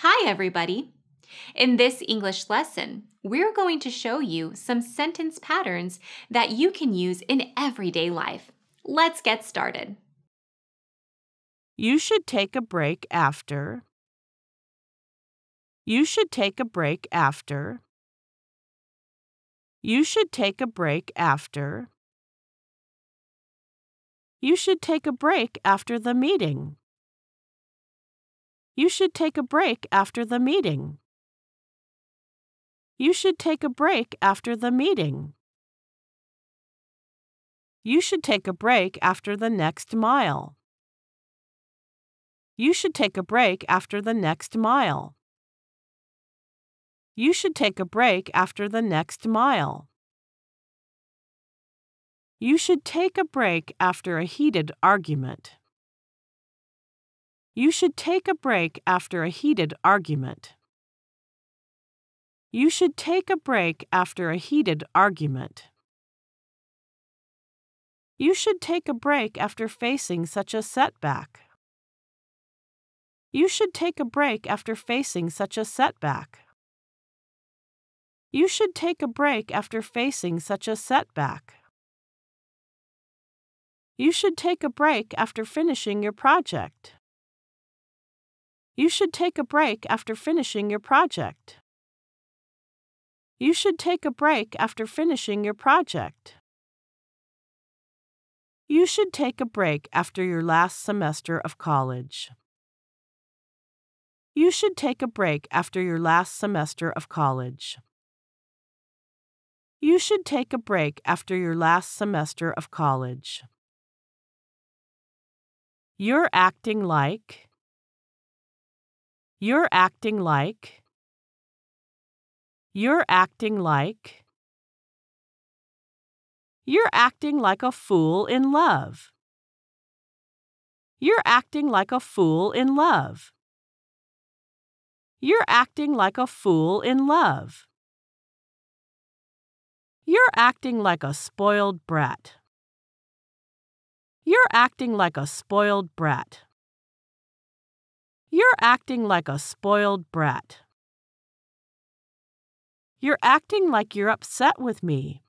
Hi, everybody. In this English lesson, we're going to show you some sentence patterns that you can use in everyday life. Let's get started. You should take a break after. You should take a break after. You should take a break after. You should take a break after the meeting. You should take a break after the meeting. You should take a break after the meeting. You should take a break after the next mile. You should take a break after the next mile. You should take a break after the next mile. You should take a break after a heated argument. You should take a break after a heated argument. You should take a break after a heated argument. You should take a break after facing such a setback. You should take a break after facing such a setback. You should take a break after facing such a setback. You should take a break after finishing your project. You should take a break after finishing your project. You should take a break after finishing your project. You should take a break after your last semester of college. You should take a break after your last semester of college. You should take a break after your last semester of college. You're acting like you're acting like. You're acting like. You're acting like a fool in love. You're acting like a fool in love. You're acting like a fool in love. You're acting like a spoiled brat. You're acting like a spoiled brat. You're acting like a spoiled brat. You're acting like you're upset with me.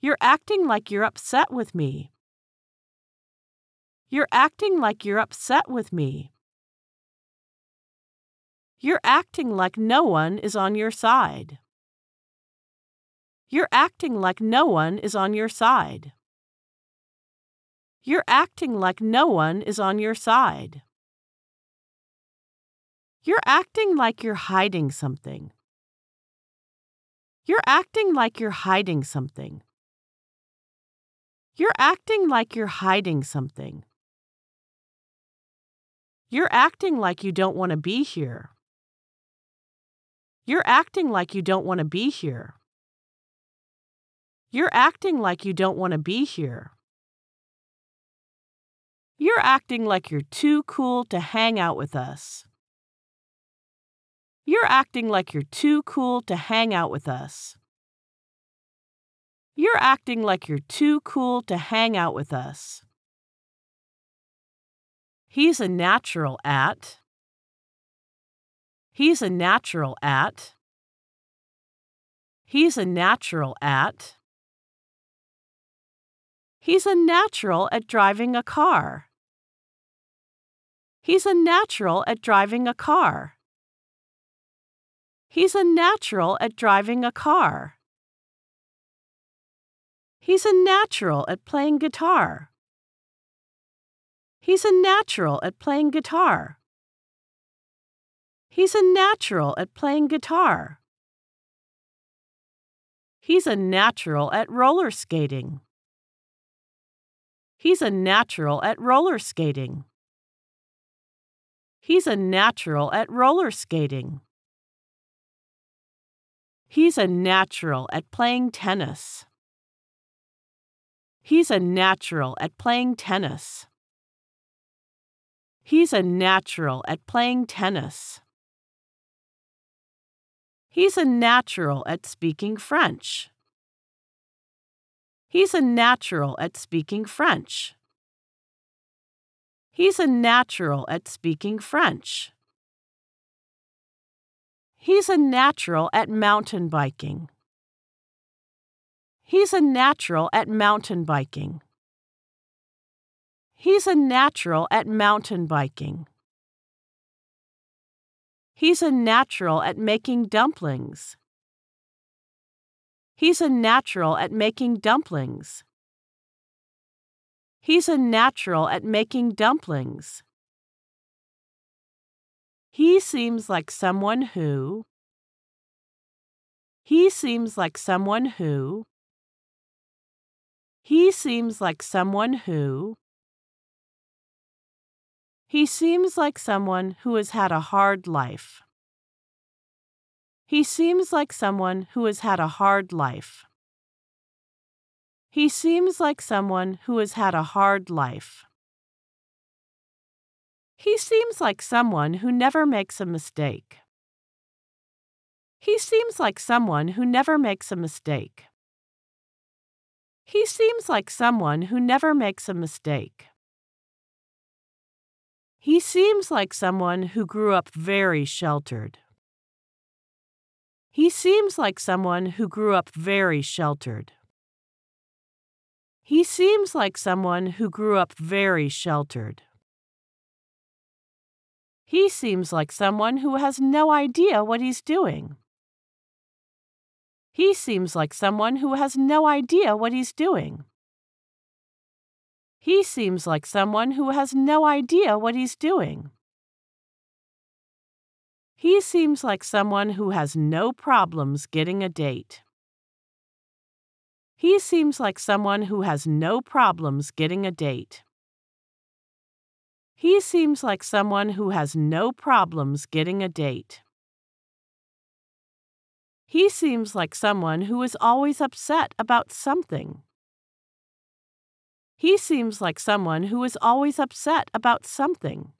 You're acting like you're upset with me. You're acting like you're upset with me. You're acting like no one is on your side. You're acting like no one is on your side. You're acting like no one is on your side. You're acting like you're hiding something. You're acting like you're hiding something. You're acting like you're hiding something. You're acting like you don't want to be here. You're acting like you don't want to be here. You're acting like you don't want to be here. You're acting like you're too cool to hang out with us. You're acting like you're too cool to hang out with us. You're acting like you're too cool to hang out with us. He's a natural at. He's a natural at. He's a natural at. He's a natural at driving a car. He's a natural at driving a car. He's a natural at driving a car. He's a natural at playing guitar. He's a natural at playing guitar. He's a natural at playing guitar. He's a natural at roller skating. He's a natural at roller skating. He's a natural at roller skating. He's a natural at playing tennis. He's a natural at playing tennis. He's a natural at playing tennis. He's a natural at speaking French. He's a natural at speaking French. He's a natural at speaking French. He's a natural at mountain biking. He's a natural at mountain biking. He's a natural at mountain biking. He's a natural at making dumplings. He's a natural at making dumplings. He's a natural at making dumplings. He seems like someone who. He seems like someone who. He seems like someone who. He seems like someone who has had a hard life. He seems like someone who has had a hard life. He seems like someone who has had a hard life. He seems like someone who never makes a mistake. He seems like someone who never makes a mistake. He seems like someone who never makes a mistake. He seems like someone who grew up very sheltered. He seems like someone who grew up very sheltered. He seems like someone who grew up very sheltered. He seems like someone who has no idea what he's doing. He seems like someone who has no idea what he's doing. He seems like someone who has no idea what he's doing. He seems like someone who has no problems getting a date. He seems like someone who has no problems getting a date. He seems like someone who has no problems getting a date. He seems like someone who is always upset about something. He seems like someone who is always upset about something.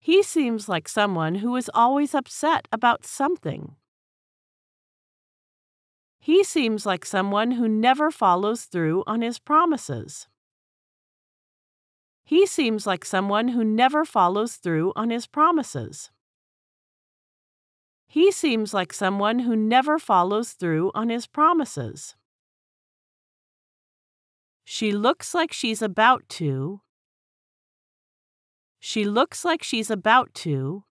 He seems like someone who is always upset about something. He seems like someone who never follows through on his promises. He seems like someone who never follows through on his promises. He seems like someone who never follows through on his promises. She looks like she's about to. She looks like she's about to.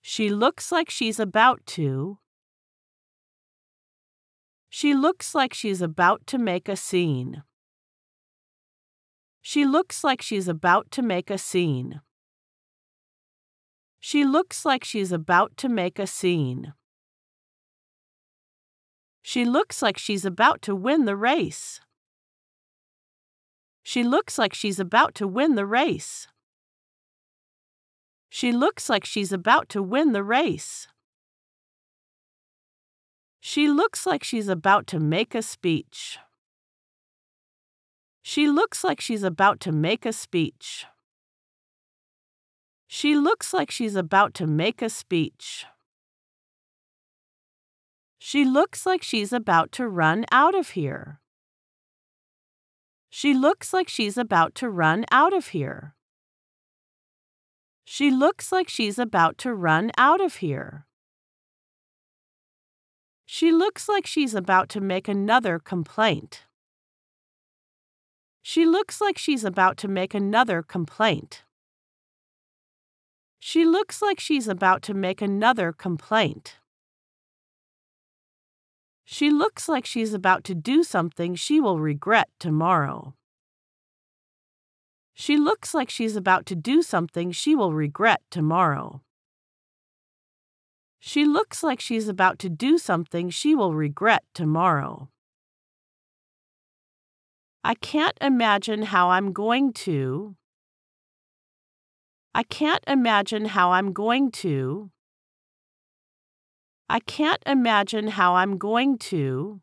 She looks like she's about to. She looks like she's about to make a scene. She looks like she's about to make a scene. She looks like she's about to make a scene. She looks like she's about to win the race. She looks like she's about to win the race. She looks like she's about to win the race. She looks like she's about to make a speech. She looks like she's about to make a speech. She looks like she's about to make a speech. She looks like she's about to run out of here. She looks like she's about to run out of here. She looks like she's about to run out of here. She looks like she's about to make another complaint. She looks like she's about to make another complaint. She looks like she's about to make another complaint. She looks like she's about to do something she will regret tomorrow. She looks like she's about to do something she will regret tomorrow. She looks like she's about to do something she will regret tomorrow. I can't imagine how I'm going to. I can't imagine how I'm going to. I can't imagine how I'm going to.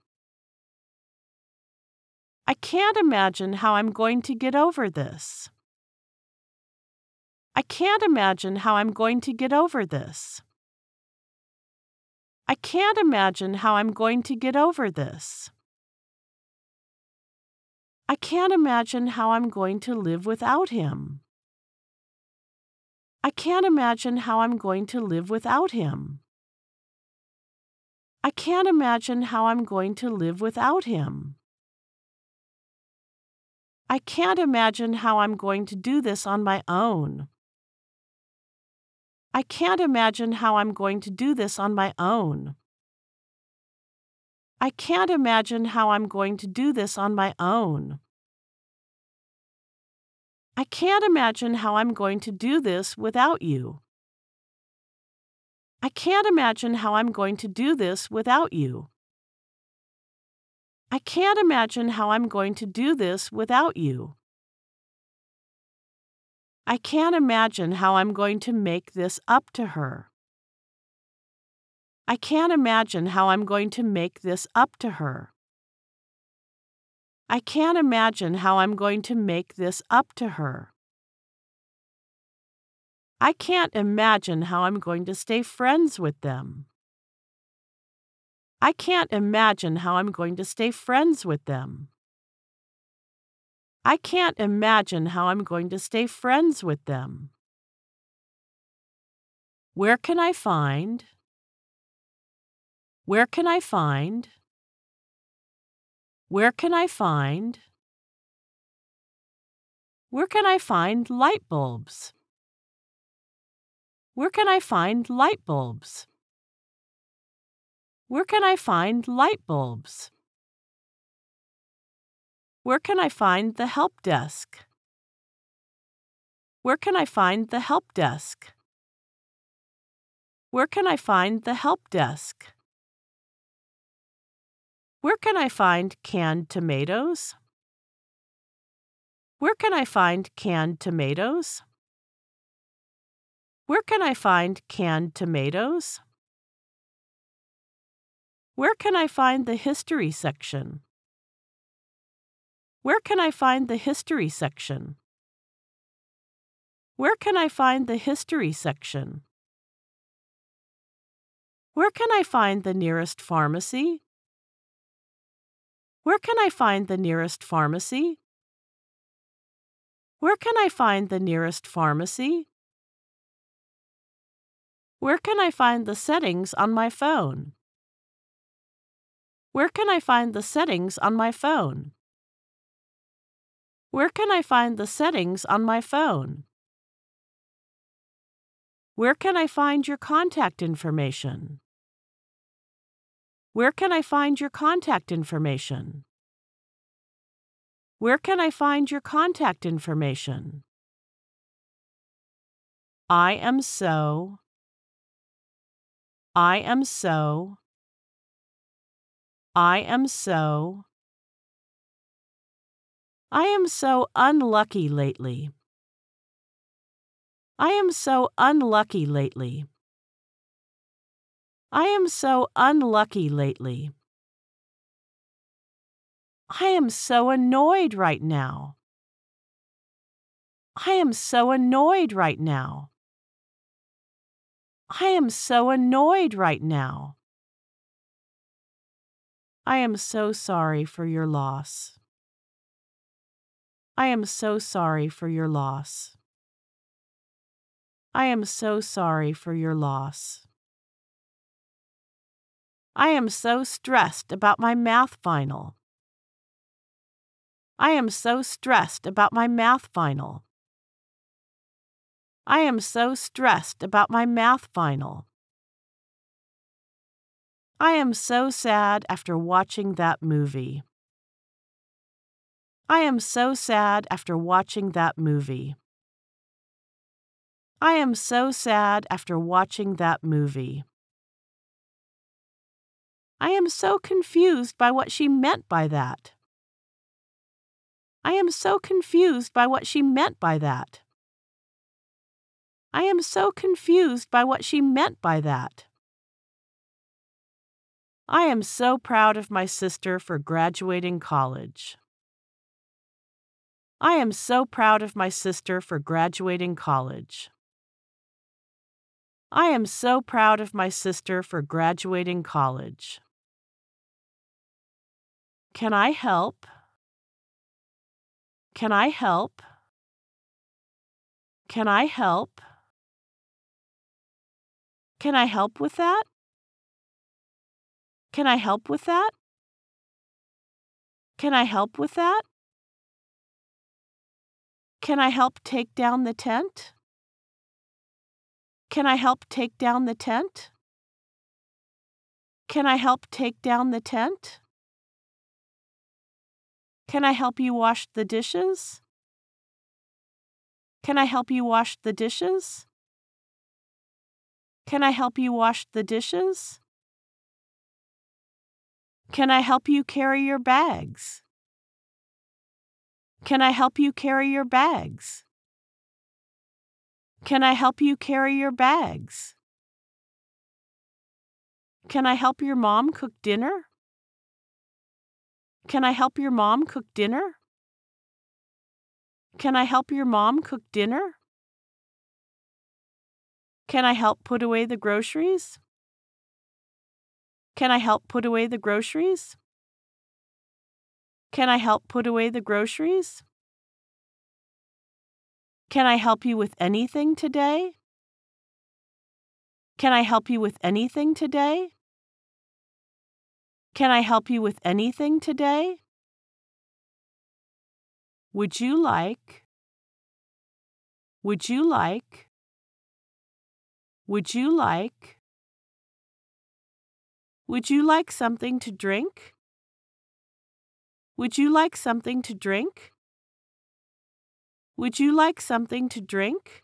I can't imagine how I'm going to get over this. I can't imagine how I'm going to get over this. I can't imagine how I'm going to get over this. I can't imagine how I'm going to live without him. I can't imagine how I'm going to live without him. I can't imagine how I'm going to live without him. I can't imagine how I'm going to do this on my own. I can't imagine how I'm going to do this on my own. I can't imagine how I'm going to do this on my own. I can't imagine how I'm going to do this without you. I can't imagine how I'm going to do this without you. I can't imagine how I'm going to do this without you. I can't imagine how I'm going to make this up to her. I can't imagine how I'm going to make this up to her. I can't imagine how I'm going to make this up to her. I can't imagine how I'm going to stay friends with them. I can't imagine how I'm going to stay friends with them. I can't imagine how I'm going to stay friends with them. Where can I find? Where can I find? Where can I find? Where can I find light bulbs? Where can I find light bulbs? Where can I find light bulbs? Where can I find the help desk? Where can I find the help desk? Where can I find the help desk? Where can I find canned tomatoes? Where can I find canned tomatoes? Where can I find canned tomatoes? Where can I find the history section? Where can I find the history section? Where can I find the history section? Where can I find the nearest pharmacy? Where can I find the nearest pharmacy? Where can I find the nearest pharmacy? Where can I find the settings on my phone? Where can I find the settings on my phone? Where can I find the settings on my phone? Where can I find your contact information? Where can I find your contact information? Where can I find your contact information? I am so. I am so. I am so. I am so unlucky lately. I am so unlucky lately. I am so unlucky lately. I am so annoyed right now. I am so annoyed right now. I am so annoyed right now. I am so sorry for your loss. I am so sorry for your loss. I am so sorry for your loss. I am so stressed about my math final. I am so stressed about my math final. I am so stressed about my math final. I am so sad after watching that movie. I am so sad after watching that movie. I am so sad after watching that movie. I am so confused by what she meant by that. I am so confused by what she meant by that. I am so confused by what she meant by that. I am so proud of my sister for graduating college. I am so proud of my sister for graduating college. I am so proud of my sister for graduating college. Can I help? Can I help? Can I help? Can I help with that? Can I help with that? Can I help with that? Can I help take down the tent? Can I help take down the tent? Can I help take down the tent? Can I help you wash the dishes? Can I help you wash the dishes? Can I help you wash the dishes? Can I help you carry your bags? Can I help you carry your bags? Can I help you carry your bags? Can I help your mom cook dinner? Can I help your mom cook dinner? Can I help your mom cook dinner? Can I help put away the groceries? Can I help put away the groceries? Can I help put away the groceries? Can I help you with anything today? Can I help you with anything today? Can I help you with anything today? Would you like? Would you like? Would you like? Would you like something to drink? Would you like something to drink? Would you like something to drink?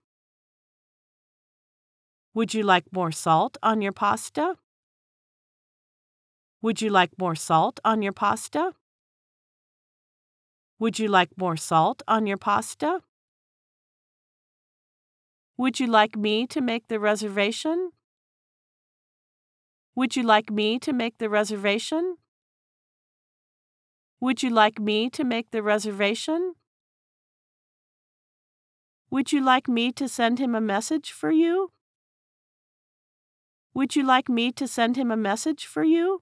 Would you like more salt on your pasta? Would you like more salt on your pasta? Would you like more salt on your pasta? Would you like me to make the reservation? Would you like me to make the reservation? Would you like me to make the reservation? Would you like me to send him a message for you? Would you like me to send him a message for you?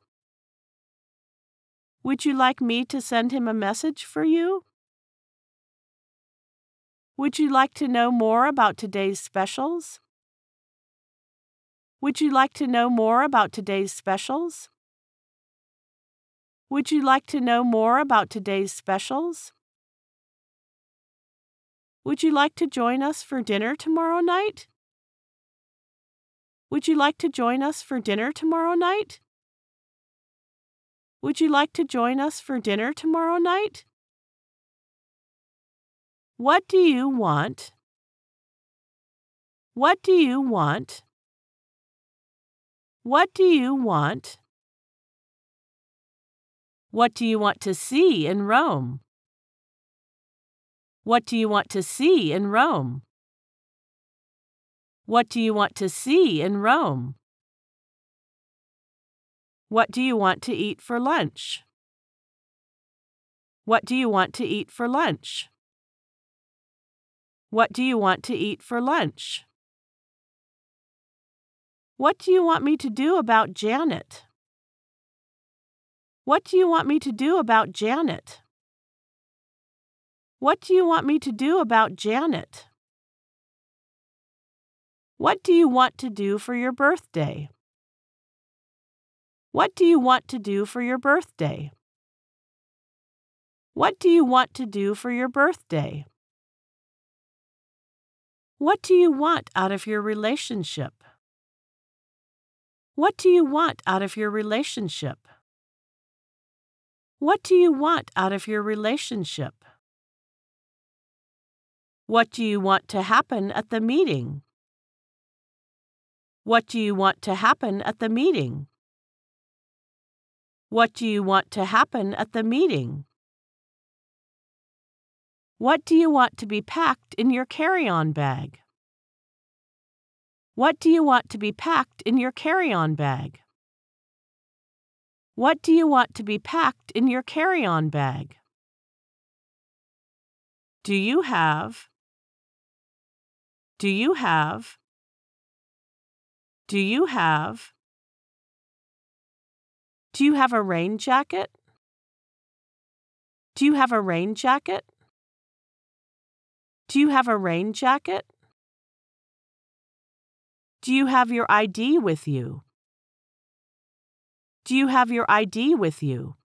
Would you like me to send him a message for you? Would you like to know more about today's specials? Would you like to know more about today's specials? Would you like to know more about today's specials? Would you like to join us for dinner tomorrow night? Would you like to join us for dinner tomorrow night? Would you like to join us for dinner tomorrow night? What do you want? What do you want? What do you want? What do you want to see in Rome? What do you want to see in Rome? What do you want to see in Rome? What do you want to eat for lunch? What do you want to eat for lunch? What do you want to eat for lunch? What do you want me to do about Janet? What do you want me to do about Janet? What do you want me to do about Janet? What do you want to do for your birthday? What do you want to do for your birthday? What do you want to do for your birthday? What do you want out of your relationship? What do you want out of your relationship? What do you want out of your relationship? What do you want to happen at the meeting? What do you want to happen at the meeting? What do you want to happen at the meeting? What do you want to be packed in your carry on bag? What do you want to be packed in your carry on bag? What do you want to be packed in your carry on bag? Do you have? Do you have? Do you have? Do you have a rain jacket? Do you have a rain jacket? Do you have a rain jacket? Do you have your ID with you? Do you have your ID with you?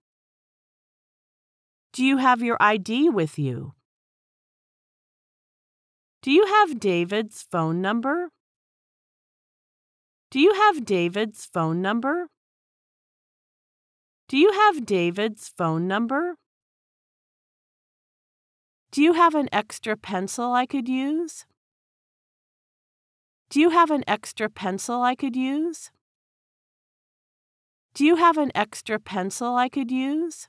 Do you have your ID with you? Do you have David's phone number? Do you have David's phone number? Do you have David's phone number? Do you have an extra pencil I could use? Do you have an extra pencil I could use? Do you have an extra pencil I could use?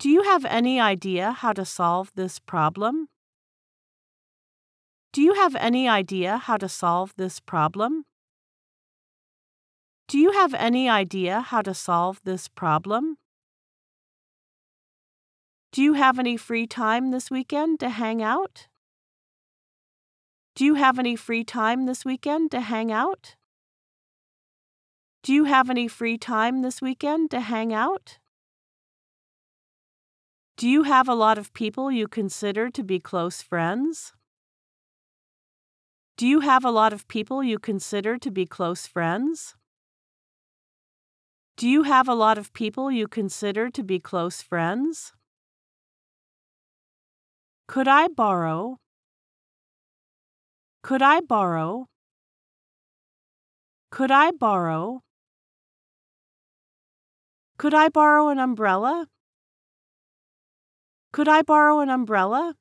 Do you have any idea how to solve this problem? Do you have any idea how to solve this problem? Do you have any idea how to solve this problem? Do you have any free time this weekend to hang out? Do you have any free time this weekend to hang out? Do you have any free time this weekend to hang out? Do you have a lot of people you consider to be close friends? Do you have a lot of people you consider to be close friends? Do you have a lot of people you consider to be close friends? Could I borrow? Could I borrow? Could I borrow? Could I borrow an umbrella? Could I borrow an umbrella?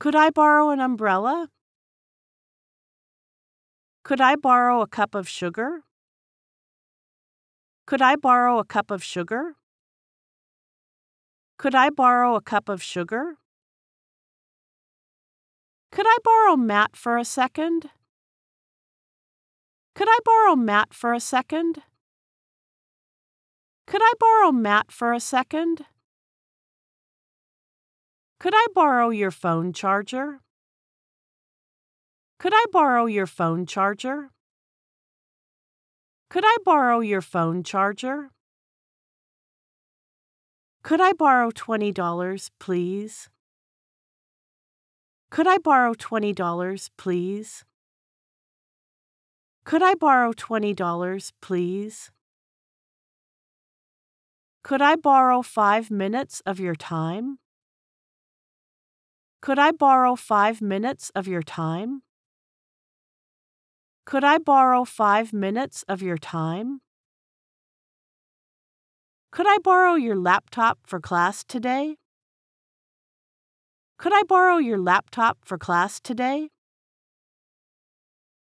Could I borrow an umbrella? Could I borrow a cup of sugar? Could I borrow a cup of sugar? Could I borrow a cup of sugar? Could I borrow Matt for a second? Could I borrow Matt for a second? Could I borrow Matt for a second? Could I borrow your phone charger? Could I borrow your phone charger? Could I borrow your phone charger? Could I borrow $20, please? Could I borrow $20, please? Could I borrow $20, please? Could I borrow five minutes of your time? Could I borrow five minutes of your time? Could I borrow five minutes of your time? Could I borrow your laptop for class today? Could I borrow your laptop for class today?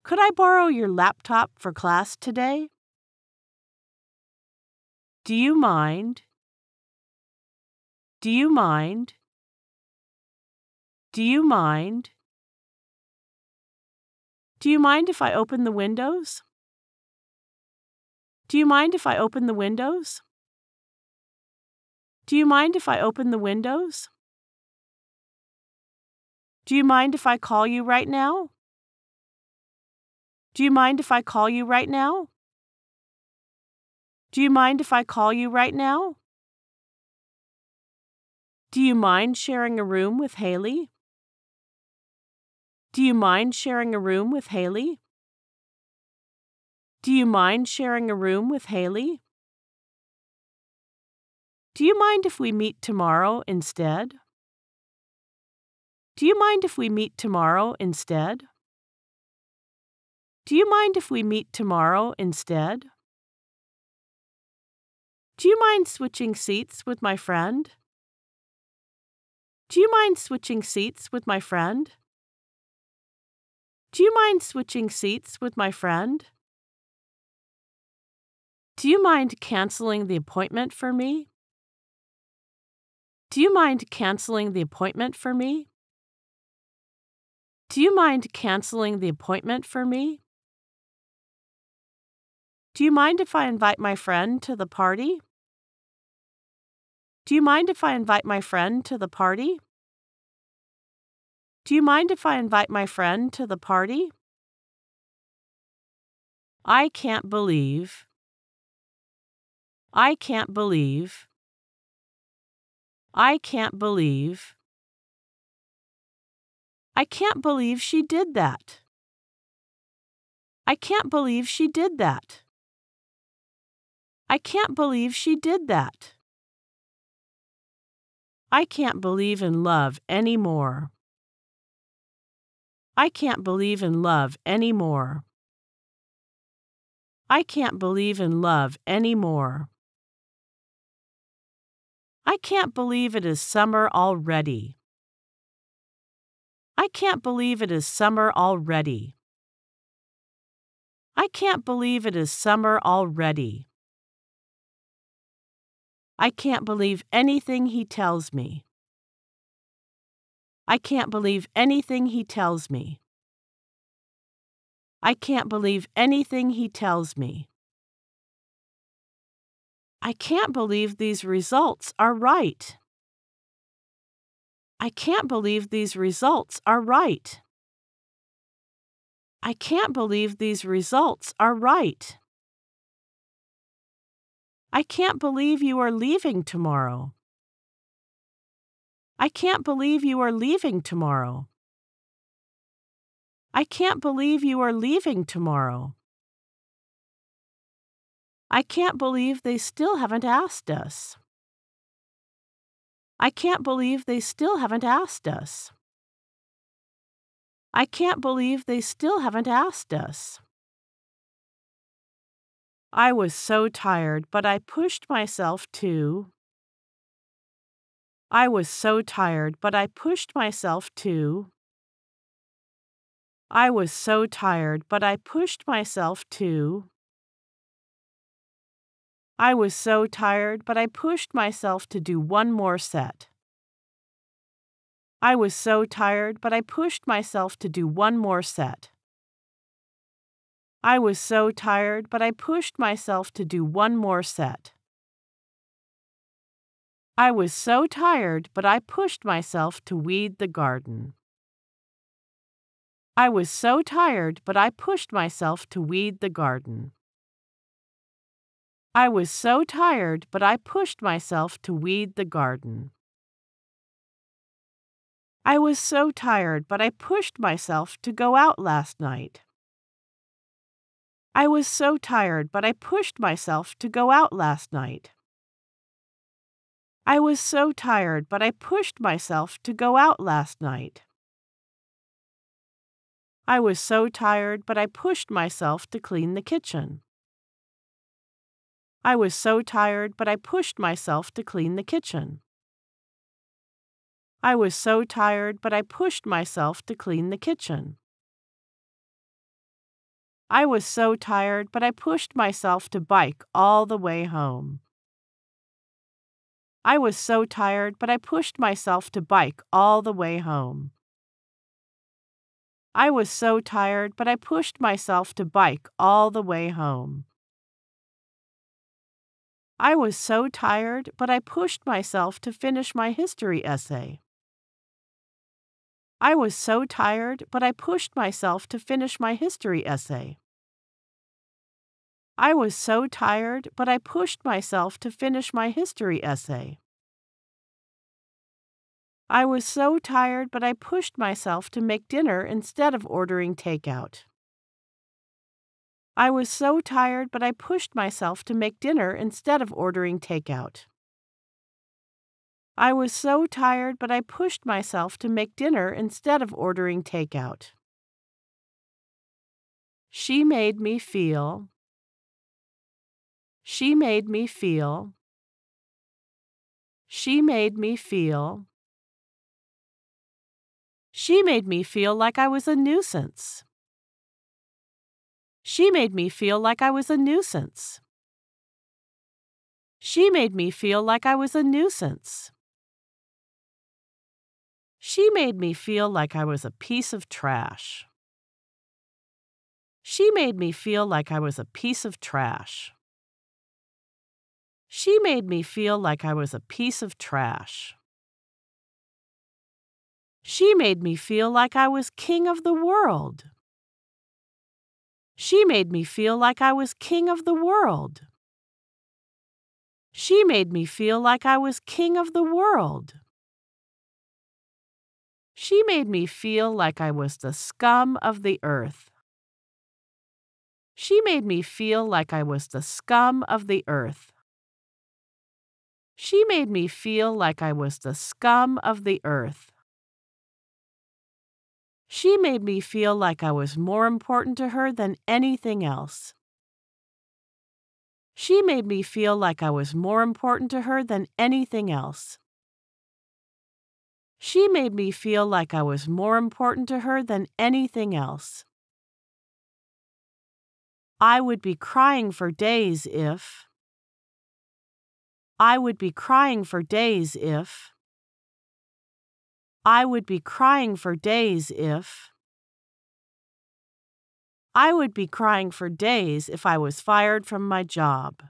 Could I borrow your laptop for class today? Do you mind? Do you mind? Do you mind? Do you mind if I open the windows? Do you mind if I open the windows? Do you mind if I open the windows? Do you mind if I call you right now? Do you mind if I call you right now? Do you mind if I call you right now? Do you mind sharing a room with Haley? Do you mind sharing a room with Haley? Do you mind sharing a room with Haley? Do you mind if we meet tomorrow instead? Do you mind if we meet tomorrow instead? Do you mind if we meet tomorrow instead? Do you mind switching seats with my friend? Do you mind switching seats with my friend? Do you mind switching seats with my friend? Do you mind canceling the appointment for me? Do you mind canceling the appointment for me? Do you mind canceling the appointment for me? Do you mind if I invite my friend to the party? Do you mind if I invite my friend to the party? Do you mind if I invite my friend to the party? I can't believe. I can't believe. I can't believe. I can't believe she did that. I can't believe she did that. I can't believe she did that. I can't believe in love anymore. I can't believe in love anymore. I can't believe in love anymore. I can't believe it is summer already. I can't believe it is summer already. I can't believe it is summer already. I can't believe anything he tells me. I can't believe anything he tells me. I can't believe anything he tells me. I can't believe these results are right. I can't believe these results are right. I can't believe these results are right. I can't believe you are leaving tomorrow. I can't believe you are leaving tomorrow. I can't believe you are leaving tomorrow. I can't believe they still haven't asked us. I can't believe they still haven't asked us. I can't believe they still haven't asked us. I was so tired, but I pushed myself to I was so tired, but I pushed myself to. I was so tired, but I pushed myself to. I was so tired, but I pushed myself to do one more set. I was so tired, but I pushed myself to do one more set. I was so tired, but I pushed myself to do one more set. I was so tired, but I pushed myself to weed the garden. I was so tired, but I pushed myself to weed the garden. I was so tired, but I pushed myself to weed the garden. I was so tired, but I pushed myself to go out last night. I was so tired, but I pushed myself to go out last night. I was so tired, but I pushed myself to go out last night. I was so tired, but I pushed myself to clean the kitchen. I was so tired, but I pushed myself to clean the kitchen. I was so tired, but I pushed myself to clean the kitchen. I was so tired, but I pushed myself to bike all the way home. I was so tired, but I pushed myself to bike all the way home. I was so tired, but I pushed myself to bike all the way home. I was so tired, but I pushed myself to finish my history essay. I was so tired, but I pushed myself to finish my history essay. I was so tired, but I pushed myself to finish my history essay. I was so tired, but I pushed myself to make dinner instead of ordering takeout. I was so tired, but I pushed myself to make dinner instead of ordering takeout. I was so tired, but I pushed myself to make dinner instead of ordering takeout. She made me feel she made me feel. She made me feel. She made me feel like I was a nuisance. She made me feel like I was a nuisance. She made me feel like I was a nuisance. She made me feel like I was a piece of trash. She made me feel like I was a piece of trash. She made me feel like I was a piece of trash. She made me feel like I was king of the world. She made me feel like I was king of the world. She made me feel like I was king of the world. She made me feel like I was the scum of the earth. She made me feel like I was the scum of the earth. She made me feel like I was the scum of the earth. She made me feel like I was more important to her than anything else. She made me feel like I was more important to her than anything else. She made me feel like I was more important to her than anything else. I would be crying for days if. I would be crying for days if. I would be crying for days if. I would be crying for days if I was fired from my job.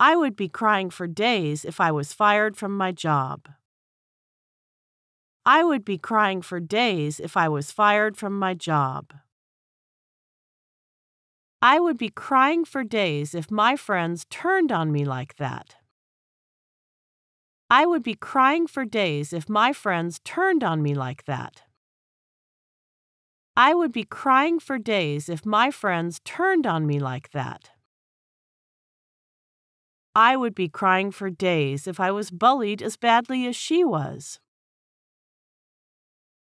I would be crying for days if I was fired from my job. I would be crying for days if I was fired from my job. I would be crying for days if my friends turned on me like that. I would be crying for days if my friends turned on me like that. I would be crying for days if my friends turned on me like that. I would be crying for days if I was bullied as badly as she was.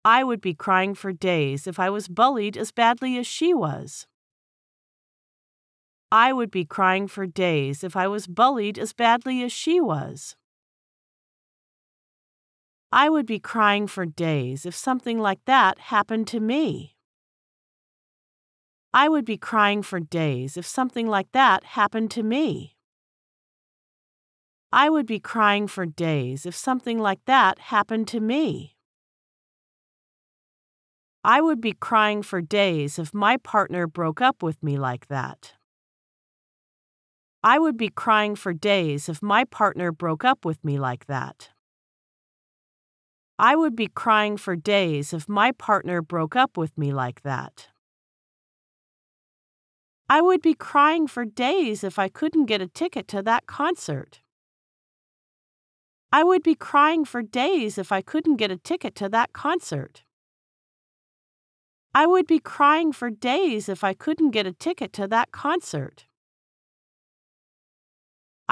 I would be crying for days if I was bullied as badly as she was. I would be crying for days if I was bullied as badly as she was. I would be crying for days if something like that happened to me. I would be crying for days if something like that happened to me. I would be crying for days if something like that happened to me. I would be crying for days if my partner broke up with me like that. I would be crying for days if my partner broke up with me like that. I would be crying for days if my partner broke up with me like that. I would be crying for days if I couldn't get a ticket to that concert. I would be crying for days if I couldn't get a ticket to that concert. I would be crying for days if I couldn't get a ticket to that concert.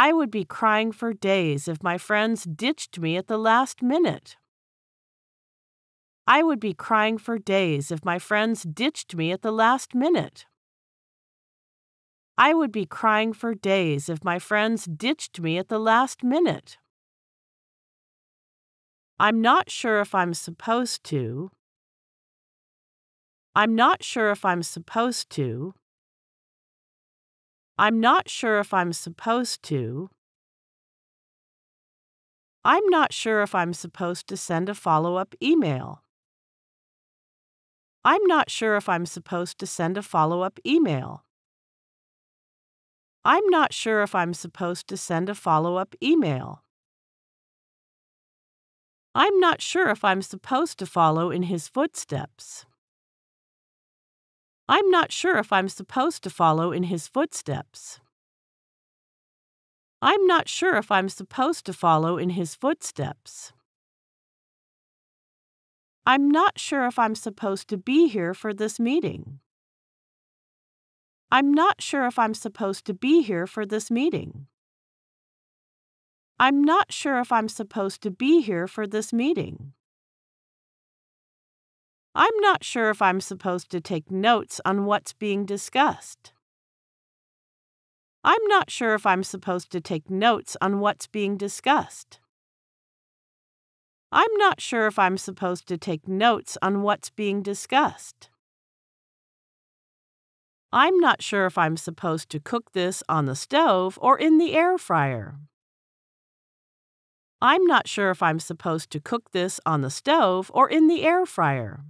I would be crying for days if my friends ditched me at the last minute. I would be crying for days if my friends ditched me at the last minute. I would be crying for days if my friends ditched me at the last minute. I'm not sure if I'm supposed to. I'm not sure if I'm supposed to. I'm not sure if I'm supposed to. I'm not sure if I'm supposed to send a follow up email. I'm not sure if I'm supposed to send a follow up email. I'm not sure if I'm supposed to send a follow up email. I'm not sure if I'm supposed to follow in his footsteps. I'm not sure if I'm supposed to follow in his footsteps. I'm not sure if I'm supposed to follow in his footsteps. I'm not sure if I'm supposed to be here for this meeting. I'm not sure if I'm supposed to be here for this meeting. I'm not sure if I'm supposed to be here for this meeting. I'm not sure if I'm supposed to take notes on what's being discussed. I'm not sure if I'm supposed to take notes on what's being discussed. I'm not sure if I'm supposed to take notes on what's being discussed. I'm not sure if I'm supposed to cook this on the stove or in the air fryer. I'm not sure if I'm supposed to cook this on the stove or in the air fryer.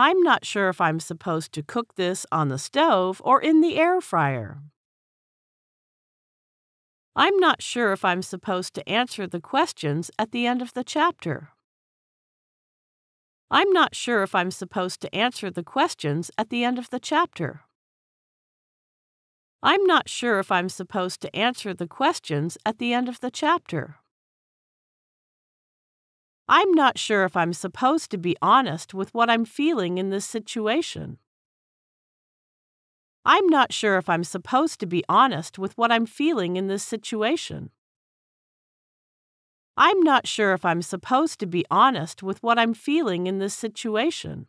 I'm not sure if I'm supposed to cook this on the stove or in the air fryer. I'm not sure if I'm supposed to answer the questions at the end of the chapter. I'm not sure if I'm supposed to answer the questions at the end of the chapter. I'm not sure if I'm supposed to answer the questions at the end of the chapter. I'm not sure if I'm supposed to be honest with what I'm feeling in this situation. I'm not sure if I'm supposed to be honest with what I'm feeling in this situation. I'm not sure if I'm supposed to be honest with what I'm feeling in this situation.